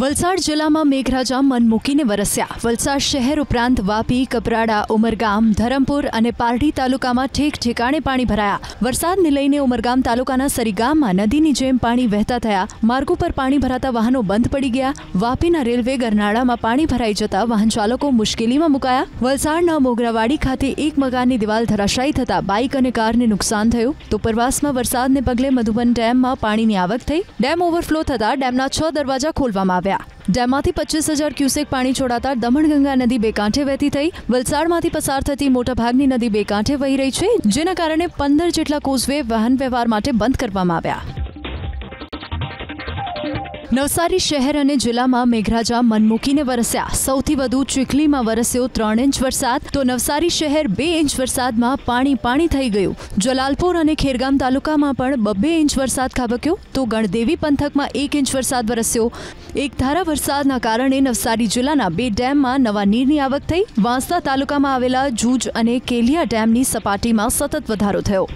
વલસાડ જિલ્લામાં મેઘરાજા મન મૂકીને વરસ્યા વલસાડ શહેર ઉપરાંત વાપી કપરાડા ઉમરગામ ધરમપુર અને પારડી તાલુકામાં ઠેક ઠેકાણે પાણી ભરાયા વરસાદને લઈને ઉમરગામ તાલુકાના સરીગામમાં નદીની જેમ પાણી વહેતા થયા માર્ગો પર પાણી ભરાતા વાહનો બંધ પડી ગયા વાપીના રેલવે ગરનાળામાં પાણી ભરાઈ જતા વાહન ચાલકો મુશ્કેલીમાં મુકાયા વલસાડના મોગરાવાડી ખાતે એક મકાનની દિવાલ ધરાશાયી થતા બાઇક અને કારને નુકસાન થયું તો ઉપરવાસમાં વરસાદને પગલે મધુબન ડેમમાં પાણીની આવક થઈ ડેમ ઓવરફ્લો થતા ડેમના છ દરવાજા ખોલવામાં આવ્યા આવ્યા ડેમમાંથી પચીસ હજાર ક્યુસેક પાણી છોડાતા દમણગંગા નદી બે કાંઠે વહેતી થઈ વલસાડમાંથી પસાર થતી મોટાભાગની નદી બે કાંઠે વહી રહી છે જેના કારણે પંદર જેટલા કોઝવે વાહન વ્યવહાર માટે બંધ કરવામાં આવ્યા નવસારી શહેર અને જિલ્લામાં મેઘરાજા મનમૂકીને વરસ્યા સૌથી વધુ ચીખલીમાં વરસ્યો ત્રણ ઇંચ વરસાદ તો નવસારી શહેર બે ઇંચ વરસાદમાં પાણી પાણી થઈ ગયું જલાલપુર અને ખેરગામ તાલુકામાં પણ બબ્બે ઇંચ વરસાદ ખાબક્યો તો ગણદેવી પંથકમાં એક ઇંચ વરસાદ વરસ્યો એક ધારા વરસાદના કારણે નવસારી જિલ્લાના બે ડેમમાં નવા નીરની આવક થઈ વાંસદા તાલુકામાં આવેલા જૂજ અને કેલિયા ડેમની સપાટીમાં સતત વધારો થયો